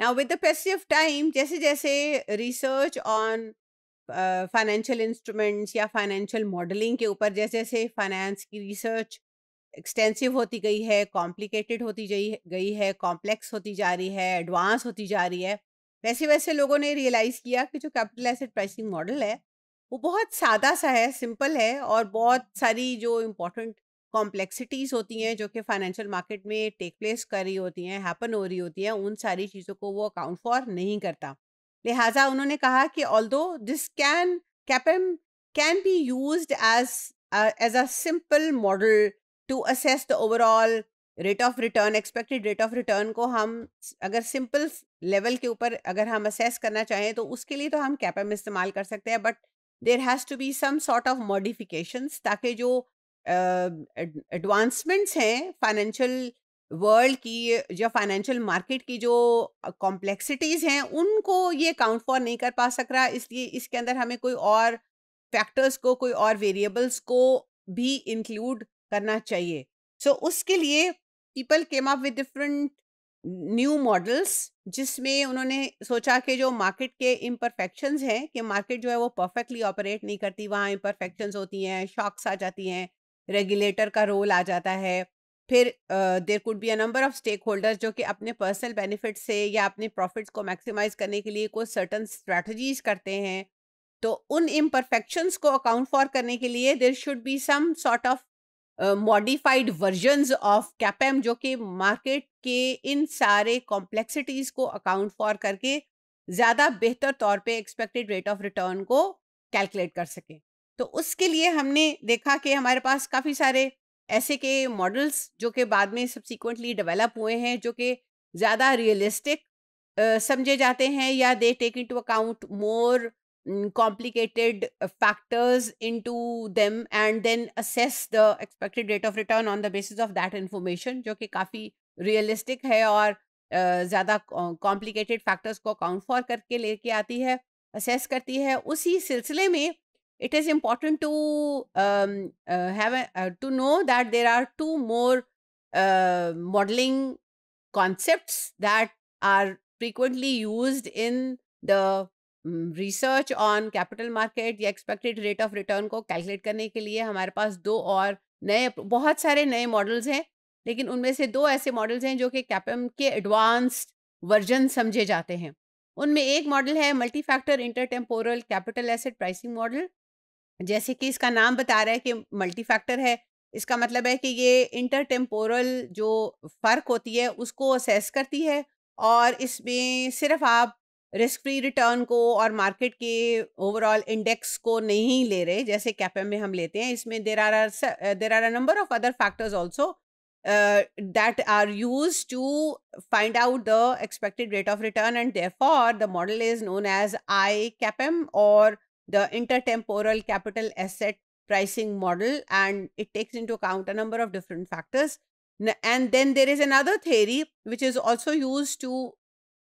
Now with the passage of time जैसे जैसे research on financial instruments या financial modelling के ऊपर जैसे जैसे फाइनेंस की रिसर्च एक्सटेंसिव होती गई है कॉम्प्लिकेटेड होती गई है कॉम्प्लेक्स होती जा रही है एडवांस होती जा रही है वैसे वैसे लोगों ने रियलाइज़ किया कि जो कैपिटल एसेट प्राइसिंग मॉडल है वो बहुत सादा सा है सिंपल है और बहुत सारी जो इम्पोर्टेंट कॉम्प्लेक्सिटीज़ होती हैं जो कि फाइनेंशियल मार्केट में टेक प्लेस कर रही होती हैं हैपन हो रही होती हैं उन सारी चीज़ों को वो अकाउंट फॉर नहीं करता लिहाजा उन्होंने कहा कि although this can CAPM can be use as as a simple model to assess the overall rate of return expected rate of return को हम अगर सिंपल लेवल के ऊपर अगर हम असेस करना चाहें तो उसके लिए तो हम कैपम इस्तेमाल कर सकते हैं but there has to be some sort of modifications ताकि जो एडवांसमेंट्स हैं फाइनेंशियल वर्ल्ड की या फाइनेंशियल मार्केट की जो कॉम्प्लेक्सिटीज़ हैं उनको ये काउंट फॉर नहीं कर पा सक रहा इसलिए इसके अंदर हमें कोई और फैक्टर्स को कोई और वेरिएबल्स को भी इंक्लूड करना चाहिए सो so, उसके लिए people came up with different new models जिसमें उन्होंने सोचा कि जो मार्केट के इम्परफेक्शंस हैं कि मार्केट जो है वो परफेक्टली ऑपरेट नहीं करती वहाँ इम्परफेक्शंस होती हैं शॉक्स आ जाती हैं रेगुलेटर का रोल आ जाता है फिर there could be a number of stakeholders जो कि अपने पर्सनल बेनिफिट से या अपने प्रॉफिट्स को मैक्सिमाइज करने के लिए कुछ सर्टन स्ट्रैटेजीज करते हैं तो उन इम्परफेक्शंस को अकाउंट फॉर करने के लिए there should be some sort of modified version of CAPM जो कि मार्केट के इन सारे कॉम्प्लेक्सिटीज को अकाउंट फॉर करके ज़्यादा बेहतर तौर पे एक्सपेक्टेड रेट ऑफ रिटर्न को कैलकुलेट कर सकें तो उसके लिए हमने देखा कि हमारे पास काफ़ी सारे ऐसे के मॉडल्स जो कि बाद में सब्सिक्वेंटली डेवलप हुए हैं जो कि ज़्यादा रियलिस्टिक समझे जाते हैं या they take into account more complicated factors into them and then assess the expected rate of return on the basis of that information जो कि काफ़ी रियलिस्टिक है और ज़्यादा कॉम्प्लिकेटेड फैक्टर्स को अकाउंट फॉर करके लेके आती है असेस करती है उसी सिलसिले में it is important to um, uh, have a, uh, to know that there are two more uh, modeling concepts that are frequently used in the research on capital market या एक्सपेक्टेड रेट ऑफ रिटर्न को calculate करने के लिए हमारे पास दो और नए बहुत सारे नए मॉडल्स हैं लेकिन उनमें से दो ऐसे मॉडल्स हैं जो कि कैपम के एडवांस्ड वर्जन समझे जाते हैं उनमें एक मॉडल है multi factor intertemporal capital asset pricing model जैसे कि इसका नाम बता रहा है कि मल्टी फैक्टर है इसका मतलब है कि ये इंटरटेम्पोरल जो फ़र्क होती है उसको असेस करती है और इसमें सिर्फ आप रिस्क फ्री रिटर्न को और मार्केट के ओवरऑल इंडेक्स को नहीं ले रहे जैसे कैपम में हम लेते हैं इसमें there are are there are are number of other factors also that are use to find out the expected rate of return and therefore the model is known as I CAPM और the intertemporal capital asset pricing model and it takes into account a number of different factors. And then there is another theory which is also used to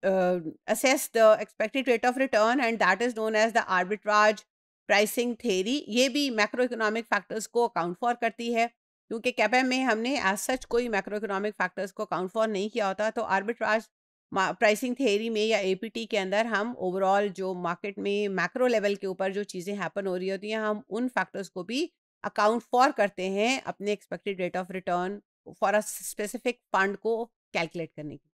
uh, assess the expected rate of return and that is known as the arbitrage pricing theory. ये भी macro economic factors को account for करती है क्योंकि कैपे में हमने as such कोई मैक्रो इकोनॉमिक फैक्टर्स को अकाउंट फॉर नहीं किया होता तो आर्बिट्राज प्राइसिंग थेरी में या एपीटी के अंदर हम ओवरऑल जो मार्केट में मैक्रो लेवल के ऊपर जो चीज़ें हैपन हो रही होती हैं हम उन फैक्टर्स को भी अकाउंट फॉर करते हैं अपने expected rate of return for a specific fund को कैलकुलेट करने की